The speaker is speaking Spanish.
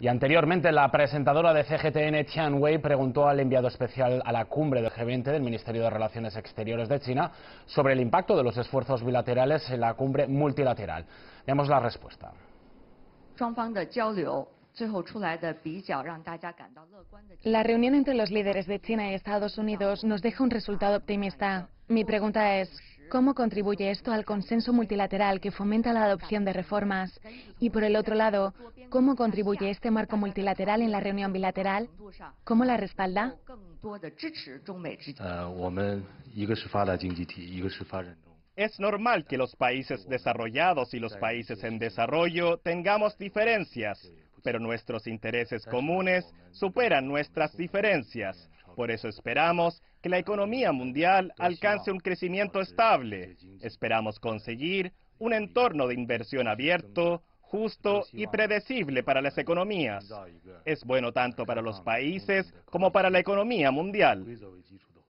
Y anteriormente, la presentadora de CGTN, Tian Wei, preguntó al enviado especial a la cumbre del G20 del Ministerio de Relaciones Exteriores de China sobre el impacto de los esfuerzos bilaterales en la cumbre multilateral. Veamos la respuesta. La reunión entre los líderes de China y Estados Unidos nos deja un resultado optimista. Mi pregunta es, ¿Cómo contribuye esto al consenso multilateral que fomenta la adopción de reformas? Y por el otro lado, ¿cómo contribuye este marco multilateral en la reunión bilateral? ¿Cómo la respalda? Ah, es normal que los países desarrollados y los países en desarrollo tengamos diferencias, pero nuestros intereses comunes superan nuestras diferencias. Por eso esperamos que la economía mundial alcance un crecimiento estable. Esperamos conseguir un entorno de inversión abierto, justo y predecible para las economías. Es bueno tanto para los países como para la economía mundial.